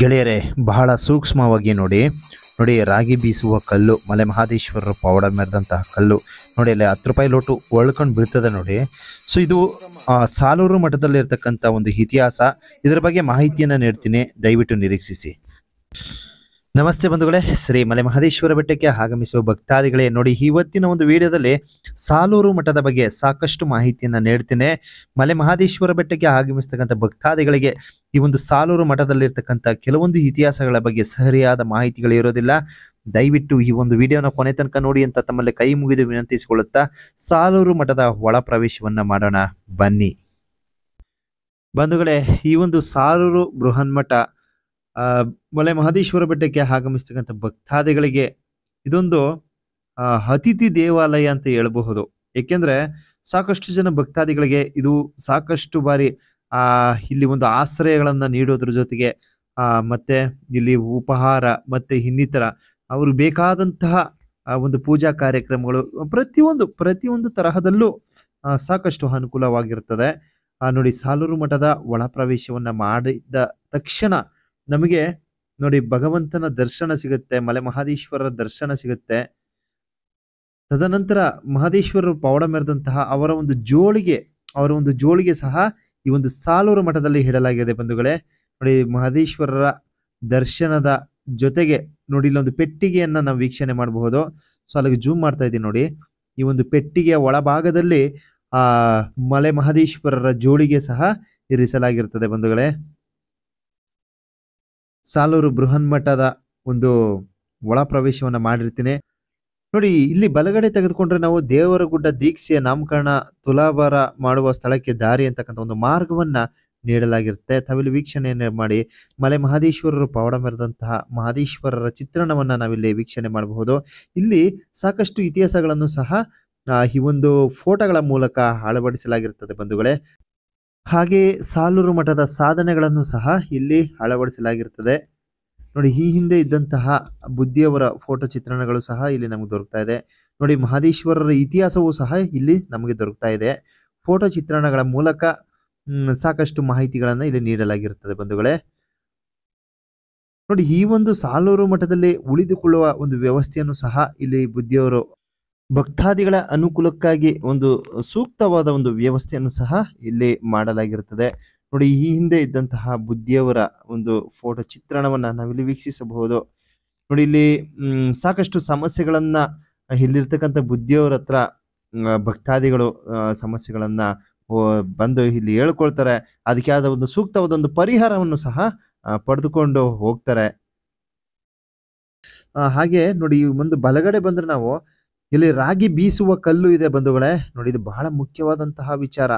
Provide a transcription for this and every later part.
ಗೆಳೆಯರೆ ಬಹಳ ಸೂಕ್ಷ್ಮವಾಗಿ ನೋಡಿ ನೋಡಿ ರಾಗಿ ಬೀಸುವ ಕಲ್ಲು ಮಲೆ ಮಹಾದೇಶ್ವರರ ಪವಾಡ ಮೆರೆದಂತಹ ಕಲ್ಲು ನೋಡಿ ಅಲ್ಲಿ ಹತ್ತು ರೂಪಾಯಿ ಲೋಟು ಒಳ್ಕೊಂಡು ಬೀಳ್ತದೆ ನೋಡಿ ಸೊ ಇದು ಸಾಲೂರು ಮಠದಲ್ಲಿರ್ತಕ್ಕಂಥ ಒಂದು ಇತಿಹಾಸ ಇದರ ಬಗ್ಗೆ ಮಾಹಿತಿಯನ್ನು ನೀಡ್ತೀನಿ ದಯವಿಟ್ಟು ನಿರೀಕ್ಷಿಸಿ ನಮಸ್ತೆ ಬಂಧುಗಳೇ ಶ್ರೀ ಮಲೆ ಮಹದೇಶ್ವರ ಬೆಟ್ಟಕ್ಕೆ ಆಗಮಿಸುವ ಭಕ್ತಾದಿಗಳೇ ನೋಡಿ ಇವತ್ತಿನ ಒಂದು ವಿಡಿಯೋದಲ್ಲಿ ಸಾಲೂರು ಮಠದ ಬಗ್ಗೆ ಸಾಕಷ್ಟು ಮಾಹಿತಿಯನ್ನ ನೀಡ್ತೇನೆ ಮಲೆ ಮಹದೇಶ್ವರ ಬೆಟ್ಟಕ್ಕೆ ಆಗಮಿಸ್ತಕ್ಕಂಥ ಭಕ್ತಾದಿಗಳಿಗೆ ಈ ಒಂದು ಸಾಲೂರು ಮಠದಲ್ಲಿರ್ತಕ್ಕಂಥ ಕೆಲವೊಂದು ಇತಿಹಾಸಗಳ ಬಗ್ಗೆ ಸರಿಯಾದ ಮಾಹಿತಿಗಳು ಇರೋದಿಲ್ಲ ದಯವಿಟ್ಟು ಈ ಒಂದು ವಿಡಿಯೋನ ಕೊನೆ ತನಕ ನೋಡಿ ಅಂತ ತಮ್ಮಲ್ಲಿ ಕೈ ಮುಗಿದು ವಿನಂತಿಸಿಕೊಳ್ಳುತ್ತಾ ಸಾಲೂರು ಮಠದ ಒಳ ಪ್ರವೇಶವನ್ನ ಮಾಡೋಣ ಬನ್ನಿ ಬಂಧುಗಳೇ ಈ ಒಂದು ಸಾಲೂರು ಬೃಹನ್ಮಠ ಮಲೆ ಮಹದೇಶ್ವರ ಬೆಟ್ಟಕ್ಕೆ ಆಗಮಿಸ್ತಕ್ಕಂಥ ಭಕ್ತಾದಿಗಳಿಗೆ ಇದೊಂದು ಅತಿಥಿ ದೇವಾಲಯ ಅಂತ ಹೇಳಬಹುದು ಏಕೆಂದ್ರೆ ಸಾಕಷ್ಟು ಜನ ಭಕ್ತಾದಿಗಳಿಗೆ ಇದು ಸಾಕಷ್ಟು ಬಾರಿ ಇಲ್ಲಿ ಒಂದು ಆಶ್ರಯಗಳನ್ನು ನೀಡೋದ್ರ ಜೊತೆಗೆ ಮತ್ತೆ ಇಲ್ಲಿ ಉಪಹಾರ ಮತ್ತೆ ಇನ್ನಿತರ ಅವರು ಬೇಕಾದಂತಹ ಒಂದು ಪೂಜಾ ಕಾರ್ಯಕ್ರಮಗಳು ಪ್ರತಿಯೊಂದು ಪ್ರತಿಯೊಂದು ತರಹದಲ್ಲೂ ಸಾಕಷ್ಟು ಅನುಕೂಲವಾಗಿರುತ್ತದೆ ನೋಡಿ ಸಾಲೂರು ಮಠದ ಒಳಪ್ರವೇಶವನ್ನು ಮಾಡಿದ ತಕ್ಷಣ ನಮಗೆ ನೋಡಿ ಭಗವಂತನ ದರ್ಶನ ಸಿಗುತ್ತೆ ಮಲೆ ಮಹಾದೇಶ್ವರರ ದರ್ಶನ ಸಿಗುತ್ತೆ ತದನಂತರ ಮಹಾದೇಶ್ವರರು ಪೌಡ ಮೆರೆದಂತಹ ಅವರ ಒಂದು ಜೋಳಿಗೆ ಅವರ ಒಂದು ಜೋಳಿಗೆ ಸಹ ಈ ಒಂದು ಸಾಲೂರು ಮಠದಲ್ಲಿ ಹಿಡಲಾಗಿದೆ ಬಂಧುಗಳೇ ನೋಡಿ ಮಹದೇಶ್ವರರ ದರ್ಶನದ ಜೊತೆಗೆ ನೋಡಿ ಇಲ್ಲೊಂದು ಪೆಟ್ಟಿಗೆಯನ್ನ ನಾವು ವೀಕ್ಷಣೆ ಮಾಡಬಹುದು ಸೊ ಅಲ್ಲಿಗೆ ಜೂಮ್ ಮಾಡ್ತಾ ಇದ್ದೀನಿ ನೋಡಿ ಈ ಒಂದು ಪೆಟ್ಟಿಗೆಯ ಒಳಭಾಗದಲ್ಲಿ ಆ ಮಲೆ ಮಹದೇಶ್ವರರ ಜೋಳಿಗೆ ಸಹ ಇರಿಸಲಾಗಿರ್ತದೆ ಬಂಧುಗಳೇ ಸಾಲೂರು ಬೃಹನ್ಮಠದ ಒಂದು ಒಳ ಪ್ರವೇಶವನ್ನು ಮಾಡಿರ್ತೀನಿ ನೋಡಿ ಇಲ್ಲಿ ಬಲಗಡೆ ತೆಗೆದುಕೊಂಡ್ರೆ ನಾವು ದೇವರಗುಡ್ಡ ದೀಕ್ಷೆಯ ನಾಮಕರಣ ತುಲಾಭಾರ ಮಾಡುವ ಸ್ಥಳಕ್ಕೆ ದಾರಿ ಅಂತಕ್ಕಂಥ ಒಂದು ಮಾರ್ಗವನ್ನ ನೀಡಲಾಗಿರುತ್ತೆ ತಾವಿಲ್ಲಿ ವೀಕ್ಷಣೆಯನ್ನು ಮಾಡಿ ಮಲೆ ಮಹದೇಶ್ವರರು ಪಾವಡ ಮೆರೆದಂತಹ ಮಹದೇಶ್ವರರ ಚಿತ್ರಣವನ್ನ ನಾವಿಲ್ಲಿ ವೀಕ್ಷಣೆ ಮಾಡಬಹುದು ಇಲ್ಲಿ ಸಾಕಷ್ಟು ಇತಿಹಾಸಗಳನ್ನು ಸಹ ಈ ಒಂದು ಫೋಟೋಗಳ ಮೂಲಕ ಅಳವಡಿಸಲಾಗಿರುತ್ತದೆ ಬಂಧುಗಳೇ ಹಾಗೆ ಸಾಲೂರು ಮಠದ ಸಾಧನೆಗಳನ್ನು ಸಹ ಇಲ್ಲಿ ಅಳವಡಿಸಲಾಗಿರುತ್ತದೆ ನೋಡಿ ಈ ಹಿಂದೆ ಇದ್ದಂತಹ ಬುದ್ಧಿಯವರ ಫೋಟೋ ಚಿತ್ರಣಗಳು ಸಹ ಇಲ್ಲಿ ನಮಗೆ ದೊರಕ್ತಾ ಇದೆ ನೋಡಿ ಮಹದೇಶ್ವರರ ಇತಿಹಾಸವೂ ಸಹ ಇಲ್ಲಿ ನಮಗೆ ದೊರಕ್ತಾ ಇದೆ ಫೋಟೋ ಚಿತ್ರಣಗಳ ಮೂಲಕ ಸಾಕಷ್ಟು ಮಾಹಿತಿಗಳನ್ನು ಇಲ್ಲಿ ನೀಡಲಾಗಿರುತ್ತದೆ ಬಂಧುಗಳೇ ನೋಡಿ ಈ ಒಂದು ಸಾಲೂರು ಮಠದಲ್ಲಿ ಉಳಿದುಕೊಳ್ಳುವ ಒಂದು ವ್ಯವಸ್ಥೆಯನ್ನು ಸಹ ಇಲ್ಲಿ ಬುದ್ಧಿಯವರು ಭಕ್ತಾದಿಗಳ ಅನುಕೂಲಕ್ಕಾಗಿ ಒಂದು ಸೂಕ್ತವಾದ ಒಂದು ವ್ಯವಸ್ಥೆಯನ್ನು ಸಹ ಇಲ್ಲಿ ಮಾಡಲಾಗಿರುತ್ತದೆ ನೋಡಿ ಈ ಹಿಂದೆ ಇದ್ದಂತಹ ಬುದ್ಧಿಯವರ ಒಂದು ಫೋಟೋ ಚಿತ್ರಣವನ್ನ ನಾವಿಲ್ಲಿ ವೀಕ್ಷಿಸಬಹುದು ನೋಡಿ ಇಲ್ಲಿ ಸಾಕಷ್ಟು ಸಮಸ್ಯೆಗಳನ್ನ ಇಲ್ಲಿರ್ತಕ್ಕಂಥ ಬುದ್ಧಿಯವರ ಹತ್ರ ಭಕ್ತಾದಿಗಳು ಸಮಸ್ಯೆಗಳನ್ನ ಬಂದು ಇಲ್ಲಿ ಹೇಳ್ಕೊಳ್ತಾರೆ ಅದಕ್ಕೆ ಆದ ಒಂದು ಸೂಕ್ತವಾದ ಒಂದು ಪರಿಹಾರವನ್ನು ಸಹ ಪಡೆದುಕೊಂಡು ಹೋಗ್ತಾರೆ ಹಾಗೆ ನೋಡಿ ಒಂದು ಬಲಗಡೆ ಬಂದ್ರೆ ನಾವು ಇಲ್ಲಿ ರಾಗಿ ಬೀಸುವ ಕಲ್ಲು ಇದೆ ಬಂಧುಗಳೇ ನೋಡಿ ಇದು ಬಹಳ ಮುಖ್ಯವಾದಂತಹ ವಿಚಾರ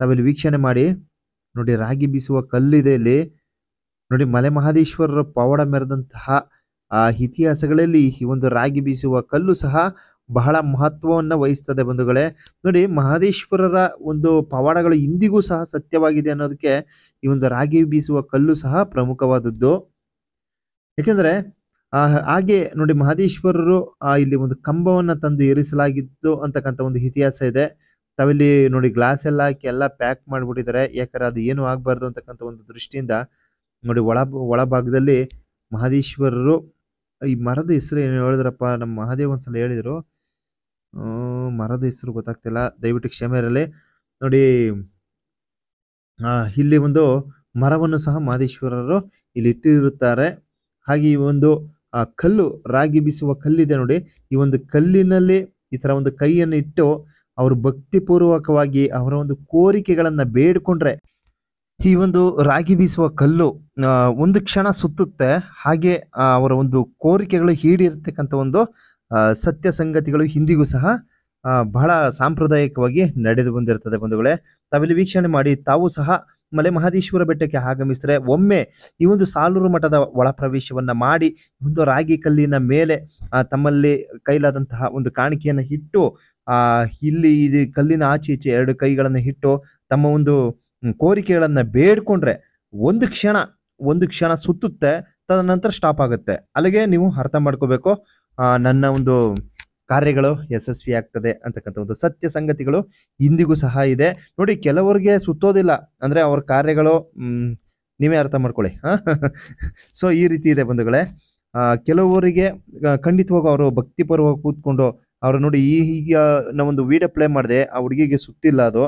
ನಾವಿಲ್ಲಿ ವೀಕ್ಷಣೆ ಮಾಡಿ ನೋಡಿ ರಾಗಿ ಬೀಸುವ ಕಲ್ಲು ಇದೆ ಇಲ್ಲಿ ನೋಡಿ ಮಲೆ ಮಹಾದೇಶ್ವರರ ಪವಾಡ ಮೆರೆದಂತಹ ಆ ಇತಿಹಾಸಗಳಲ್ಲಿ ಈ ಒಂದು ರಾಗಿ ಬೀಸುವ ಕಲ್ಲು ಸಹ ಬಹಳ ಮಹತ್ವವನ್ನ ವಹಿಸ್ತದೆ ಬಂಧುಗಳೇ ನೋಡಿ ಮಹದೇಶ್ವರರ ಒಂದು ಪವಾಡಗಳು ಇಂದಿಗೂ ಸಹ ಸತ್ಯವಾಗಿದೆ ಅನ್ನೋದಕ್ಕೆ ಈ ಒಂದು ರಾಗಿ ಬೀಸುವ ಕಲ್ಲು ಸಹ ಪ್ರಮುಖವಾದದ್ದು ಯಾಕೆಂದ್ರೆ ಹಾಗೆ ನೋಡಿ ಮಹದೇಶ್ವರರು ಇಲ್ಲಿ ಒಂದು ಕಂಬವನ್ನ ತಂದು ಇರಿಸಲಾಗಿತ್ತು ಅಂತಕ್ಕಂಥ ಒಂದು ಇತಿಹಾಸ ಇದೆ ತಾವಿಲ್ಲಿ ನೋಡಿ ಗ್ಲಾಸ್ ಎಲ್ಲ ಹಾಕಿ ಎಲ್ಲ ಪ್ಯಾಕ್ ಮಾಡಿಬಿಟ್ಟಿದ್ದಾರೆ ಯಾಕಂದ್ರೆ ಅದು ಏನು ಆಗಬಾರ್ದು ಅಂತಕ್ಕಂಥ ಒಂದು ದೃಷ್ಟಿಯಿಂದ ನೋಡಿ ಒಳ ಒಳಭಾಗದಲ್ಲಿ ಮಹದೇಶ್ವರರು ಈ ಮರದ ಹೆಸರು ಏನು ಹೇಳಿದ್ರಪ್ಪ ನಮ್ಮ ಮಹಾದೇವ್ ಒಂದ್ಸಲ ಹೇಳಿದ್ರು ಮರದ ಹೆಸರು ಗೊತ್ತಾಗ್ತಿಲ್ಲ ದಯವಿಟ್ಟು ಕ್ಷಮೆ ಇರಲಿ ನೋಡಿ ಇಲ್ಲಿ ಒಂದು ಮರವನ್ನು ಸಹ ಮಹದೇಶ್ವರರು ಇಲ್ಲಿ ಇಟ್ಟಿರುತ್ತಾರೆ ಹಾಗೆ ಈ ಒಂದು ಆ ಕಲ್ಲು ರಾಗಿ ಬೀಸುವ ಕಲ್ಲಿದೆ ನೋಡಿ ಈ ಒಂದು ಕಲ್ಲಿನಲ್ಲಿ ಈ ತರ ಒಂದು ಕೈಯನ್ನು ಇಟ್ಟು ಅವರು ಭಕ್ತಿಪೂರ್ವಕವಾಗಿ ಅವರ ಒಂದು ಕೋರಿಕೆಗಳನ್ನ ಬೇಡ್ಕೊಂಡ್ರೆ ಈ ಒಂದು ರಾಗಿ ಬೀಸುವ ಕಲ್ಲು ಒಂದು ಕ್ಷಣ ಸುತ್ತುತ್ತೆ ಹಾಗೆ ಅವರ ಒಂದು ಕೋರಿಕೆಗಳು ಈಡಿರ್ತಕ್ಕಂಥ ಒಂದು ಸತ್ಯ ಸಂಗತಿಗಳು ಇಂದಿಗೂ ಸಹ ಬಹಳ ಸಾಂಪ್ರದಾಯಿಕವಾಗಿ ನಡೆದು ಬಂದಿರ್ತದೆ ಬಂಧುಗಳೇ ತಾವಿಲ್ಲಿ ವೀಕ್ಷಣೆ ಮಾಡಿ ತಾವು ಸಹ ಮಲೆ ಮಹದೇಶ್ವರ ಬೆಟ್ಟಕ್ಕೆ ಆಗಮಿಸಿದ್ರೆ ಒಮ್ಮೆ ಈ ಒಂದು ಸಾಲೂರು ಮಠದ ಒಳ ಪ್ರವೇಶವನ್ನು ಮಾಡಿ ಒಂದು ರಾಗಿ ಕಲ್ಲಿನ ಮೇಲೆ ತಮ್ಮಲ್ಲಿ ಕೈಲಾದಂತಹ ಒಂದು ಕಾಣಿಕೆಯನ್ನು ಇಟ್ಟು ಆ ಇಲ್ಲಿ ಇದು ಕಲ್ಲಿನ ಆಚೆ ಈಚೆ ಎರಡು ಕೈಗಳನ್ನು ಇಟ್ಟು ತಮ್ಮ ಒಂದು ಕೋರಿಕೆಗಳನ್ನ ಬೇಡ್ಕೊಂಡ್ರೆ ಒಂದು ಕ್ಷಣ ಒಂದು ಕ್ಷಣ ಸುತ್ತುತ್ತೆ ತದನಂತರ ಸ್ಟಾಪ್ ಆಗುತ್ತೆ ಅಲ್ಲಿಗೆ ನೀವು ಅರ್ಥ ಮಾಡ್ಕೋಬೇಕು ನನ್ನ ಒಂದು ಕಾರ್ಯಗಳು ಯಶಸ್ವಿ ಆಗ್ತದೆ ಅಂತಕ್ಕಂಥ ಒಂದು ಸತ್ಯ ಸಂಗತಿಗಳು ಇಂದಿಗೂ ಸಹ ಇದೆ ನೋಡಿ ಕೆಲವರಿಗೆ ಸುತ್ತೋದಿಲ್ಲ ಅಂದರೆ ಅವ್ರ ಕಾರ್ಯಗಳು ನೀವೇ ಅರ್ಥ ಮಾಡ್ಕೊಳ್ಳಿ ಹಾಂ ಸೊ ಈ ರೀತಿ ಇದೆ ಬಂಧುಗಳೇ ಕೆಲವರಿಗೆ ಖಂಡಿತವಾಗೂ ಅವರು ಭಕ್ತಿಪರವಾಗಿ ಕೂತ್ಕೊಂಡು ಅವರು ನೋಡಿ ಈಗ ಒಂದು ವಿಡಿಯೋ ಪ್ಲೇ ಮಾಡಿದೆ ಆ ಹುಡುಗಿಗೆ ಸುತ್ತಿಲ್ಲ ಅದು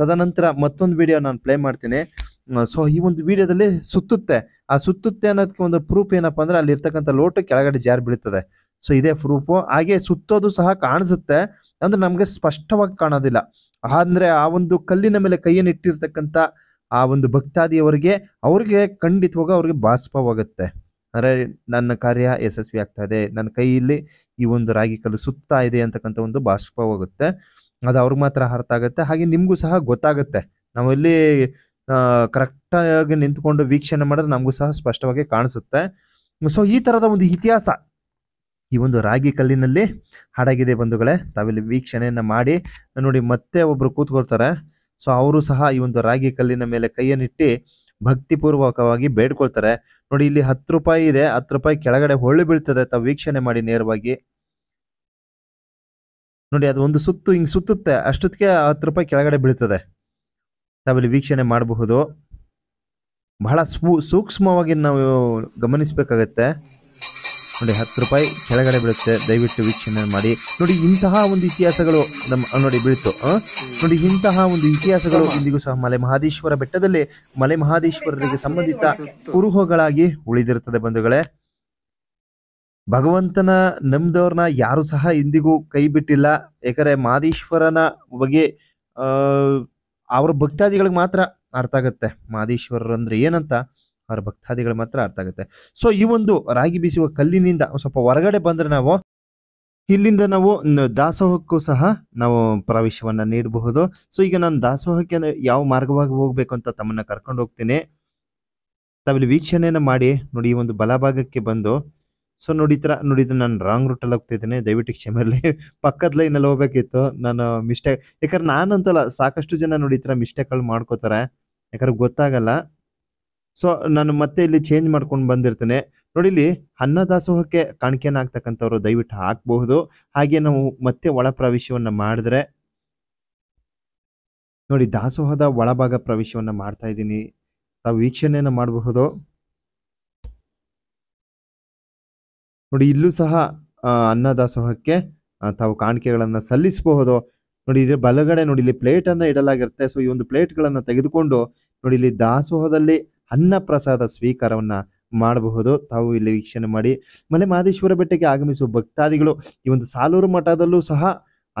ತದನಂತರ ಮತ್ತೊಂದು ವಿಡಿಯೋ ನಾನು ಪ್ಲೇ ಮಾಡ್ತೀನಿ ಸೊ ಈ ಒಂದು ವಿಡಿಯೋದಲ್ಲಿ ಸುತ್ತುತ್ತೆ ಆ ಸುತ್ತುತ್ತೆ ಅನ್ನೋದಕ್ಕೆ ಒಂದು ಪ್ರೂಫ್ ಏನಪ್ಪ ಅಂದ್ರೆ ಅಲ್ಲಿರ್ತಕ್ಕಂಥ ಲೋಟ ಕೆಳಗಡೆ ಜಾರಿ ಬೀಳುತ್ತದೆ ಸೊ ಇದೇ ಪ್ರೂಫು ಹಾಗೆ ಸುತ್ತೋದು ಸಹ ಕಾಣಿಸುತ್ತೆ ಅಂದ್ರೆ ನಮಗೆ ಸ್ಪಷ್ಟವಾಗಿ ಕಾಣೋದಿಲ್ಲ ಅಂದ್ರೆ ಆ ಒಂದು ಕಲ್ಲಿನ ಮೇಲೆ ಕೈಯನ್ನು ಇಟ್ಟಿರ್ತಕ್ಕಂಥ ಆ ಒಂದು ಭಕ್ತಾದಿಯವರಿಗೆ ಅವ್ರಿಗೆ ಖಂಡಿತವಾಗ ಅವ್ರಿಗೆ ಭಾಸ್ಪವಾಗುತ್ತೆ ಅಂದ್ರೆ ನನ್ನ ಕಾರ್ಯ ಯಶಸ್ವಿ ಆಗ್ತಾ ಇದೆ ನನ್ನ ಕೈಯಲ್ಲಿ ಈ ಒಂದು ರಾಗಿ ಕಲ್ಲು ಸುತ್ತಾ ಇದೆ ಅಂತಕ್ಕಂಥ ಒಂದು ಭಾಷ್ಪವಾಗುತ್ತೆ ಅದು ಅವ್ರಿಗೆ ಮಾತ್ರ ಅರ್ಥ ಆಗುತ್ತೆ ಹಾಗೆ ನಿಮಗೂ ಸಹ ಗೊತ್ತಾಗುತ್ತೆ ನಾವೆಲ್ಲಿ ಕರೆಕ್ಟಾಗಿ ನಿಂತ್ಕೊಂಡು ವೀಕ್ಷಣೆ ಮಾಡಿದ್ರೆ ನಮಗೂ ಸಹ ಸ್ಪಷ್ಟವಾಗಿ ಕಾಣಿಸುತ್ತೆ ಸೊ ಈ ಥರದ ಒಂದು ಇತಿಹಾಸ ಈ ಒಂದು ರಾಗಿ ಕಲ್ಲಿನಲ್ಲಿ ಹಾಡಾಗಿದೆ ಬಂಧುಗಳೇ ತಾವಿಲ್ಲಿ ವೀಕ್ಷಣೆಯನ್ನು ಮಾಡಿ ನೋಡಿ ಮತ್ತೆ ಒಬ್ಬರು ಕೂತ್ಕೊಳ್ತಾರೆ ಸೊ ಅವರು ಸಹ ಈ ಒಂದು ರಾಗಿ ಕಲ್ಲಿನ ಮೇಲೆ ಕೈಯನ್ನಿಟ್ಟು ಭಕ್ತಿಪೂರ್ವಕವಾಗಿ ಬೇಡ್ಕೊಳ್ತಾರೆ ನೋಡಿ ಇಲ್ಲಿ ಹತ್ತು ರೂಪಾಯಿ ಇದೆ ಹತ್ತು ರೂಪಾಯಿ ಕೆಳಗಡೆ ಹೊಳ್ಳು ಬೀಳ್ತದೆ ತಾವು ವೀಕ್ಷಣೆ ಮಾಡಿ ನೇರವಾಗಿ ನೋಡಿ ಅದು ಒಂದು ಸುತ್ತು ಹಿಂಗೆ ಸುತ್ತುತ್ತೆ ಅಷ್ಟೊತ್ತಿಗೆ ಹತ್ತು ರೂಪಾಯಿ ಕೆಳಗಡೆ ಬೀಳ್ತದೆ ತಾವಿಲ್ಲಿ ವೀಕ್ಷಣೆ ಮಾಡಬಹುದು ಬಹಳ ಸೂ ಸೂಕ್ಷ್ಮವಾಗಿ ನಾವು ಗಮನಿಸಬೇಕಾಗತ್ತೆ ನೋಡಿ ಹತ್ತು ರೂಪಾಯಿ ಕೆಳಗಡೆ ಬೀಳುತ್ತೆ ದಯವಿಟ್ಟು ವೀಕ್ಷಣೆ ಮಾಡಿ ನೋಡಿ ಇಂತಹ ಒಂದು ಇತಿಹಾಸಗಳು ನಮ್ಮ ನೋಡಿ ಬೀಳ್ತು ನೋಡಿ ಇಂತಹ ಒಂದು ಇತಿಹಾಸಗಳು ಇಂದಿಗೂ ಸಹ ಮಲೆ ಮಹಾದೇಶ್ವರ ಬೆಟ್ಟದಲ್ಲಿ ಮಲೆ ಮಹಾದೇಶ್ವರರಿಗೆ ಸಂಬಂಧಿತ ಕುರುಹುಗಳಾಗಿ ಉಳಿದಿರುತ್ತದೆ ಬಂಧುಗಳೇ ಭಗವಂತನ ನಂಬಿದವ್ರನ್ನ ಯಾರು ಸಹ ಇಂದಿಗೂ ಕೈ ಬಿಟ್ಟಿಲ್ಲ ಯಾಕಂದ್ರೆ ಮಹಾದೇಶ್ವರನ ಬಗ್ಗೆ ಅವರ ಭಕ್ತಾದಿಗಳಿಗೆ ಮಾತ್ರ ಅರ್ಥ ಆಗುತ್ತೆ ಮಾದೇಶ್ವರರು ಅಂದ್ರೆ ಏನಂತ ಅವ್ರ ಭಕ್ತಾದಿಗಳು ಮಾತ್ರ ಅರ್ಥ ಆಗುತ್ತೆ ಸೊ ಈ ಒಂದು ರಾಗಿ ಬೀಸುವ ಕಲ್ಲಿನಿಂದ ಸ್ವಲ್ಪ ಹೊರಗಡೆ ಬಂದರೆ ನಾವು ಇಲ್ಲಿಂದ ನಾವು ದಾಸೋಹಕ್ಕೂ ಸಹ ನಾವು ಪ್ರವೇಶವನ್ನ ನೀಡಬಹುದು ಸೊ ಈಗ ನಾನು ದಾಸೋಹಕ್ಕೆ ಯಾವ ಮಾರ್ಗವಾಗಿ ಹೋಗ್ಬೇಕು ಅಂತ ತಮ್ಮನ್ನ ಕರ್ಕೊಂಡು ಹೋಗ್ತೀನಿ ತಾವಿಲ್ಲಿ ವೀಕ್ಷಣೆಯನ್ನು ಮಾಡಿ ನೋಡಿ ಈ ಒಂದು ಬಲಭಾಗಕ್ಕೆ ಬಂದು ಸೊ ನೋಡಿ ತರ ನೋಡಿದ್ರು ನಾನು ರಾಂಗ್ ರೂಟಲ್ಲಿ ಹೋಗ್ತಿದ್ದೀನಿ ದಯವಿಟ್ಟು ಕ್ಷಮೆಯಲ್ಲಿ ಪಕ್ಕದ ಲೈನಲ್ಲಿ ಹೋಗ್ಬೇಕಿತ್ತು ನಾನು ಮಿಸ್ಟೇಕ್ ಯಾಕಂದ್ರೆ ನಾನಂತಲ್ಲ ಸಾಕಷ್ಟು ಜನ ನೋಡಿ ತರ ಮಿಸ್ಟೇಕ್ಗಳು ಮಾಡ್ಕೋತಾರೆ ಯಾಕಂದ್ರೆ ಗೊತ್ತಾಗಲ್ಲ ಸೊ ನಾನು ಮತ್ತೆ ಇಲ್ಲಿ ಚೇಂಜ್ ಮಾಡ್ಕೊಂಡು ಬಂದಿರ್ತೇನೆ ನೋಡಿ ಇಲ್ಲಿ ಅನ್ನದಾಸೋಹಕ್ಕೆ ಕಾಣಿಕೆಯನ್ನು ಹಾಕ್ತಕ್ಕಂಥವ್ರು ದಯವಿಟ್ಟು ಹಾಕಬಹುದು ಹಾಗೆ ನಾವು ಮತ್ತೆ ಒಳ ಪ್ರವೇಶವನ್ನ ಮಾಡಿದ್ರೆ ನೋಡಿ ದಾಸೋಹದ ಒಳಭಾಗ ಪ್ರವೇಶವನ್ನು ಮಾಡ್ತಾ ಇದ್ದೀನಿ ತಾವು ವೀಕ್ಷಣೆಯನ್ನು ಮಾಡಬಹುದು ನೋಡಿ ಇಲ್ಲೂ ಸಹ ಅನ್ನದಾಸೋಹಕ್ಕೆ ತಾವು ಕಾಣಿಕೆಗಳನ್ನು ಸಲ್ಲಿಸಬಹುದು ನೋಡಿ ಇದ್ರ ಬಲಗಡೆ ನೋಡಿ ಇಲ್ಲಿ ಪ್ಲೇಟ್ ಅನ್ನ ಇಡಲಾಗಿರುತ್ತೆ ಸೊ ಈ ಒಂದು ಪ್ಲೇಟ್ ಗಳನ್ನ ತೆಗೆದುಕೊಂಡು ನೋಡಿ ಇಲ್ಲಿ ದಾಸೋಹದಲ್ಲಿ ಅನ್ನ ಪ್ರಸಾದ ಸ್ವೀಕಾರವನ್ನ ಮಾಡಬಹುದು ತಾವು ಇಲ್ಲಿ ವೀಕ್ಷಣೆ ಮಾಡಿ ಮಲೆ ಮಹದೇಶ್ವರ ಬೆಟ್ಟಕ್ಕೆ ಆಗಮಿಸುವ ಭಕ್ತಾದಿಗಳು ಈ ಒಂದು ಸಾಲೂರು ಮಠದಲ್ಲೂ ಸಹ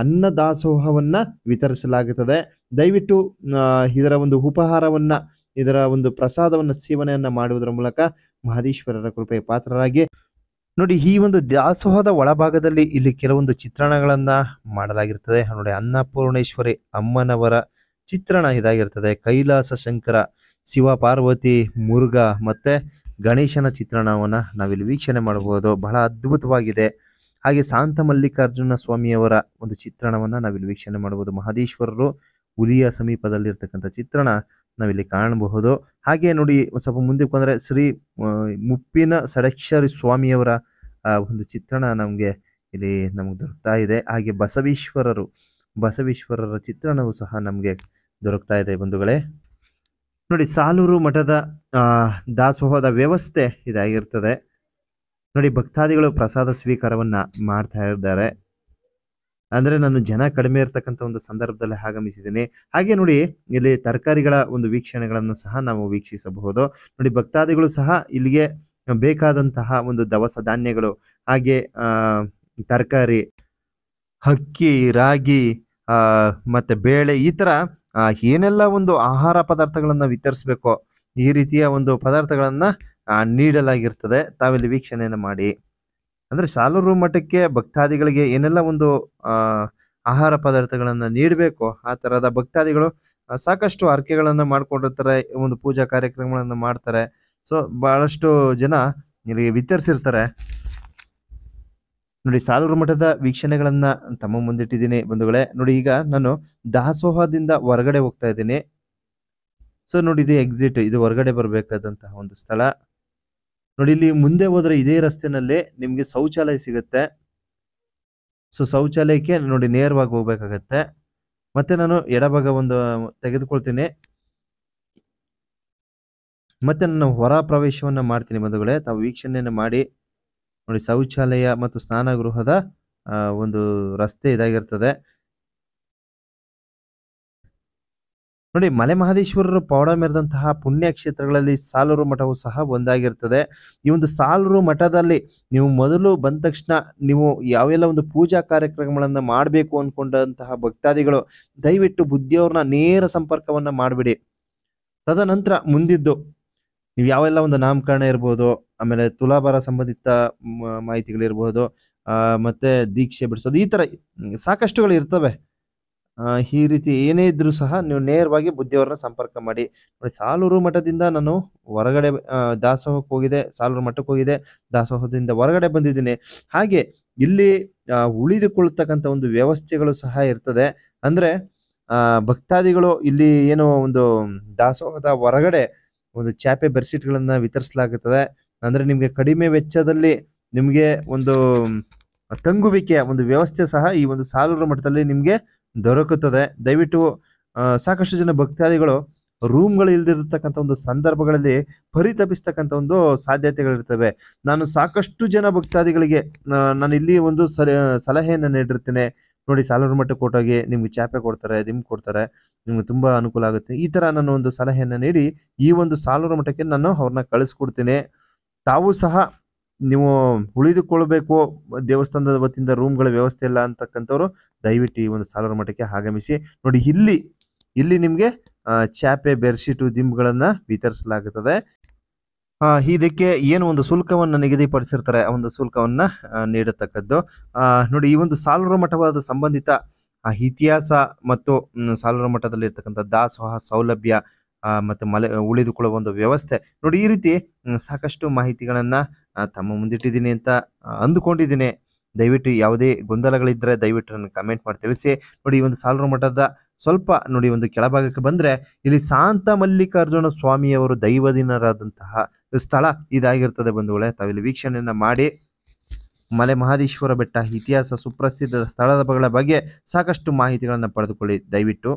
ಅನ್ನ ದಾಸೋಹವನ್ನ ವಿತರಿಸಲಾಗುತ್ತದೆ ದಯವಿಟ್ಟು ಇದರ ಒಂದು ಉಪಹಾರವನ್ನ ಇದರ ಒಂದು ಪ್ರಸಾದವನ್ನ ಸೇವನೆಯನ್ನ ಮಾಡುವುದರ ಮೂಲಕ ಮಹದೇಶ್ವರರ ಕೃಪೆ ಪಾತ್ರರಾಗಿ ನೋಡಿ ಈ ಒಂದು ದಾಸೋಹದ ಒಳಭಾಗದಲ್ಲಿ ಇಲ್ಲಿ ಕೆಲವೊಂದು ಚಿತ್ರಣಗಳನ್ನ ಮಾಡಲಾಗಿರ್ತದೆ ನೋಡಿ ಅನ್ನಪೂರ್ಣೇಶ್ವರಿ ಅಮ್ಮನವರ ಚಿತ್ರಣ ಇದಾಗಿರ್ತದೆ ಕೈಲಾಸ ಶಂಕರ ಶಿವ ಪಾರ್ವತಿ ಮುರುಘ ಮತ್ತೆ ಗಣೇಶನ ಚಿತ್ರಣವನ್ನು ನಾವಿಲ್ಲಿ ವೀಕ್ಷಣೆ ಮಾಡಬಹುದು ಬಹಳ ಅದ್ಭುತವಾಗಿದೆ ಹಾಗೆ ಶಾಂತ ಮಲ್ಲಿಕಾರ್ಜುನ ಸ್ವಾಮಿಯವರ ಒಂದು ಚಿತ್ರಣವನ್ನು ನಾವಿಲ್ಲಿ ವೀಕ್ಷಣೆ ಮಾಡಬಹುದು ಮಹದೇಶ್ವರರು ಹುಲಿಯ ಸಮೀಪದಲ್ಲಿರ್ತಕ್ಕಂಥ ಚಿತ್ರಣ ನಾವಿಲ್ಲಿ ಕಾಣಬಹುದು ಹಾಗೆ ನೋಡಿ ಸ್ವಲ್ಪ ಮುಂದೆ ಬಂದ್ರೆ ಶ್ರೀ ಮುಪ್ಪಿನ ಸಡಕ್ಷರಿ ಸ್ವಾಮಿಯವರ ಒಂದು ಚಿತ್ರಣ ನಮಗೆ ಇಲ್ಲಿ ನಮಗೆ ದೊರಕ್ತಾ ಇದೆ ಹಾಗೆ ಬಸವೇಶ್ವರರು ಬಸವೇಶ್ವರರ ಚಿತ್ರಣವು ಸಹ ನಮಗೆ ದೊರಕ್ತಾ ಇದೆ ಬಂಧುಗಳೇ ನೋಡಿ ಸಾಲೂರು ಮಠದ ದಾಸೋಹದ ವ್ಯವಸ್ಥೆ ಇದಾಗಿರ್ತದೆ ನೋಡಿ ಭಕ್ತಾದಿಗಳು ಪ್ರಸಾದ ಸ್ವೀಕಾರವನ್ನ ಮಾಡ್ತಾ ಇದ್ದಾರೆ ಅಂದ್ರೆ ನಾನು ಜನ ಕಡಿಮೆ ಇರತಕ್ಕಂಥ ಒಂದು ಸಂದರ್ಭದಲ್ಲಿ ಆಗಮಿಸಿದ್ದೀನಿ ಹಾಗೆ ನೋಡಿ ಇಲ್ಲಿ ತರಕಾರಿಗಳ ಒಂದು ವೀಕ್ಷಣೆಗಳನ್ನು ಸಹ ನಾವು ವೀಕ್ಷಿಸಬಹುದು ನೋಡಿ ಭಕ್ತಾದಿಗಳು ಸಹ ಇಲ್ಲಿಗೆ ಬೇಕಾದಂತಹ ಒಂದು ದವಸ ಧಾನ್ಯಗಳು ಹಾಗೆ ತರಕಾರಿ ಹಕ್ಕಿ ರಾಗಿ ಮತ್ತೆ ಬೇಳೆ ಈ ತರ ಆ ಏನೆಲ್ಲ ಒಂದು ಆಹಾರ ಪದಾರ್ಥಗಳನ್ನು ವಿತರಿಸಬೇಕು ಈ ರೀತಿಯ ಒಂದು ಪದಾರ್ಥಗಳನ್ನು ನೀಡಲಾಗಿರ್ತದೆ ತಾವಿಲ್ಲಿ ವೀಕ್ಷಣೆಯನ್ನು ಮಾಡಿ ಅಂದ್ರೆ ಸಾಲೂರು ಮಠಕ್ಕೆ ಭಕ್ತಾದಿಗಳಿಗೆ ಏನೆಲ್ಲ ಒಂದು ಆಹಾರ ಪದಾರ್ಥಗಳನ್ನು ನೀಡಬೇಕು ಆ ಥರದ ಭಕ್ತಾದಿಗಳು ಸಾಕಷ್ಟು ಆರ್ಕೆಗಳನ್ನ ಮಾಡ್ಕೊಂಡಿರ್ತಾರೆ ಒಂದು ಪೂಜಾ ಕಾರ್ಯಕ್ರಮಗಳನ್ನು ಮಾಡ್ತಾರೆ ಸೊ ಬಹಳಷ್ಟು ಜನ ಇಲ್ಲಿ ವಿತರಿಸಿರ್ತಾರೆ ನೋಡಿ ಸಾಲೂರು ಮಠದ ವೀಕ್ಷಣೆಗಳನ್ನ ತಮ್ಮ ಮುಂದಿಟ್ಟಿದ್ದೀನಿ ಬಂಧುಗಳೇ ನೋಡಿ ಈಗ ನಾನು ದಾಸೋಹದಿಂದ ಹೊರಗಡೆ ಹೋಗ್ತಾ ಇದ್ದೀನಿ ಸೊ ನೋಡಿ ಇದು ಎಕ್ಸಿಟ್ ಇದು ಹೊರಗಡೆ ಬರಬೇಕಾದಂತಹ ಒಂದು ಸ್ಥಳ ನೋಡಿ ಇಲ್ಲಿ ಮುಂದೆ ಹೋದ್ರೆ ಇದೇ ರಸ್ತೆನಲ್ಲಿ ನಿಮಗೆ ಶೌಚಾಲಯ ಸಿಗುತ್ತೆ ಸೊ ಶೌಚಾಲಯಕ್ಕೆ ನೋಡಿ ನೇರವಾಗಿ ಹೋಗ್ಬೇಕಾಗತ್ತೆ ಮತ್ತೆ ನಾನು ಎಡಭಾಗ ಒಂದು ತೆಗೆದುಕೊಳ್ತೀನಿ ಮತ್ತೆ ನಾನು ಹೊರ ಪ್ರವೇಶವನ್ನ ಮಾಡ್ತೀನಿ ಬಂಧುಗಳೇ ತಾವು ವೀಕ್ಷಣೆಯನ್ನು ಮಾಡಿ ನೋಡಿ ಶೌಚಾಲಯ ಮತ್ತು ಸ್ನಾನಗೃಹದ ಒಂದು ರಸ್ತೆ ಇದಾಗಿರ್ತದೆ ನೋಡಿ ಮಲೆ ಮಹದೇಶ್ವರರು ಪೌಡ ಮೆರೆದಂತಹ ಪುಣ್ಯ ಕ್ಷೇತ್ರಗಳಲ್ಲಿ ಸಾಲೂರು ಮಠವು ಸಹ ಒಂದಾಗಿರ್ತದೆ ಈ ಒಂದು ಸಾಲೂರು ಮಠದಲ್ಲಿ ನೀವು ಮೊದಲು ಬಂದ ತಕ್ಷಣ ನೀವು ಯಾವೆಲ್ಲ ಒಂದು ಪೂಜಾ ಕಾರ್ಯಕ್ರಮಗಳನ್ನು ಮಾಡಬೇಕು ಅನ್ಕೊಂಡಂತಹ ಭಕ್ತಾದಿಗಳು ದಯವಿಟ್ಟು ಬುದ್ಧಿಯವ್ರನ್ನ ನೇರ ಸಂಪರ್ಕವನ್ನ ಮಾಡಿಬಿಡಿ ತದನಂತರ ಮುಂದಿದ್ದು ನೀವು ಯಾವೆಲ್ಲ ಒಂದು ನಾಮಕರಣ ಇರ್ಬೋದು ಆಮೇಲೆ ತುಲಾಭಾರ ಸಂಬಂಧಿತ ಮಾಹಿತಿಗಳಿರ್ಬೋದು ಮತ್ತೆ ದೀಕ್ಷೆ ಬಿಡಿಸೋದು ಈ ತರ ಸಾಕಷ್ಟುಗಳು ಇರ್ತವೆ ಈ ರೀತಿ ಏನೇ ಇದ್ರೂ ಸಹ ನೀವು ನೇರವಾಗಿ ಬುದ್ಧಿಯವರನ್ನ ಸಂಪರ್ಕ ಮಾಡಿ ಸಾಲೂರು ಮಠದಿಂದ ನಾನು ಹೊರಗಡೆ ದಾಸೋಹಕ್ಕೆ ಹೋಗಿದೆ ಸಾಲೂರು ಮಠಕ್ಕೆ ಹೋಗಿದೆ ದಾಸೋಹದಿಂದ ಹೊರಗಡೆ ಬಂದಿದ್ದೀನಿ ಹಾಗೆ ಇಲ್ಲಿ ಉಳಿದುಕೊಳ್ಳತಕ್ಕಂಥ ಒಂದು ವ್ಯವಸ್ಥೆಗಳು ಸಹ ಇರ್ತದೆ ಅಂದರೆ ಭಕ್ತಾದಿಗಳು ಇಲ್ಲಿ ಏನೋ ಒಂದು ದಾಸೋಹದ ಹೊರಗಡೆ ಒಂದು ಚಾಪೆ ಬೆಡ್ಶೀಟ್ಗಳನ್ನು ವಿತರಿಸಲಾಗುತ್ತದೆ ಅಂದ್ರೆ ನಿಮಗೆ ಕಡಿಮೆ ವೆಚ್ಚದಲ್ಲಿ ನಿಮಗೆ ಒಂದು ತಂಗುವಿಕೆಯ ಒಂದು ವ್ಯವಸ್ಥೆ ಸಹ ಈ ಒಂದು ಸಾಲೂರು ಮಟ್ಟದಲ್ಲಿ ನಿಮಗೆ ದೊರಕುತ್ತದೆ ದಯವಿಟ್ಟು ಸಾಕಷ್ಟು ಜನ ಭಕ್ತಾದಿಗಳು ರೂಮ್ಗಳು ಇಲ್ದಿರತಕ್ಕಂಥ ಒಂದು ಸಂದರ್ಭಗಳಲ್ಲಿ ಪರಿತಪಿಸ್ತಕ್ಕಂಥ ಒಂದು ಸಾಧ್ಯತೆಗಳಿರ್ತವೆ ನಾನು ಸಾಕಷ್ಟು ಜನ ಭಕ್ತಾದಿಗಳಿಗೆ ನಾನು ಇಲ್ಲಿ ಒಂದು ಸಲಹೆಯನ್ನು ನೀಡಿರ್ತೇನೆ ನೋಡಿ ಸಾಲುವರ ಮಟ್ಟ ಕೊಟ್ಟೋಗಿ ನಿಮ್ಗೆ ಚಾಪೆ ಕೊಡ್ತಾರೆ ದಿಮ್ ಕೊಡ್ತಾರೆ ನಿಮ್ಗೆ ತುಂಬ ಅನುಕೂಲ ಆಗುತ್ತೆ ಈ ತರ ನಾನು ಒಂದು ಸಲಹೆಯನ್ನು ನೀಡಿ ಈ ಒಂದು ಸಾಲೂರು ಮಟ್ಟಕ್ಕೆ ನಾನು ಅವ್ರನ್ನ ಕಳಿಸ್ಕೊಡ್ತೀನಿ ತಾವು ಸಹ ನೀವು ಉಳಿದುಕೊಳ್ಬೇಕು ದೇವಸ್ಥಾನದ ವತಿಯಿಂದ ರೂಮ್ಗಳ ವ್ಯವಸ್ಥೆ ಇಲ್ಲ ಅಂತಕ್ಕಂಥವ್ರು ದಯವಿಟ್ಟು ಈ ಒಂದು ಸಾಲೂರು ಮಠಕ್ಕೆ ಆಗಮಿಸಿ ನೋಡಿ ಇಲ್ಲಿ ಇಲ್ಲಿ ನಿಮಗೆ ಚಾಪೆ ಬೆರ್ಶೀಟು ದಿಮ್ಗಳನ್ನ ವಿತರಿಸಲಾಗುತ್ತದೆ ಇದಕ್ಕೆ ಏನು ಒಂದು ಶುಲ್ಕವನ್ನು ನಿಗದಿಪಡಿಸಿರ್ತಾರೆ ಆ ಒಂದು ಶುಲ್ಕವನ್ನ ನೀಡತಕ್ಕದ್ದು ನೋಡಿ ಈ ಒಂದು ಸಾಲೂರು ಮಠವಾದ ಸಂಬಂಧಿತ ಇತಿಹಾಸ ಮತ್ತು ಸಾಲರ ಮಠದಲ್ಲಿ ಇರ್ತಕ್ಕಂಥ ದಾಸೋಹ ಸೌಲಭ್ಯ ಮತ್ತು ಮಲೆ ಉಳಿದುಕೊಳ್ಳುವ ಒಂದು ವ್ಯವಸ್ಥೆ ನೋಡಿ ಈ ರೀತಿ ಸಾಕಷ್ಟು ಮಾಹಿತಿಗಳನ್ನ ತಮ್ಮ ಮುಂದಿಟ್ಟಿದ್ದೀನಿ ಅಂತ ಅಂದುಕೊಂಡಿದ್ದೀನಿ ದಯವಿಟ್ಟು ಯಾವುದೇ ಗೊಂದಲಗಳಿದ್ದರೆ ದಯವಿಟ್ಟು ನನಗೆ ಕಮೆಂಟ್ ಮಾಡಿ ತಿಳಿಸಿ ನೋಡಿ ಈ ಒಂದು ಸಾಲರ ಮಠದ ಸ್ವಲ್ಪ ನೋಡಿ ಒಂದು ಕೆಳಭಾಗಕ್ಕೆ ಬಂದ್ರೆ ಇಲ್ಲಿ ಶಾಂತ ಮಲ್ಲಿಕಾರ್ಜುನ ಸ್ವಾಮಿಯವರು ದೈವದಿನರಾದಂತಹ ಸ್ಥಳ ಇದಾಗಿರ್ತದೆ ಬಂಧುಗಳೇ ತಾವಿಲ್ಲಿ ವೀಕ್ಷಣೆಯನ್ನು ಮಾಡಿ ಮಲೆ ಮಹದೇಶ್ವರ ಬೆಟ್ಟ ಇತಿಹಾಸ ಸುಪ್ರಸಿದ್ಧ ಸ್ಥಳದ ಬಗ್ಗೆ ಸಾಕಷ್ಟು ಮಾಹಿತಿಗಳನ್ನು ಪಡೆದುಕೊಳ್ಳಿ ದಯವಿಟ್ಟು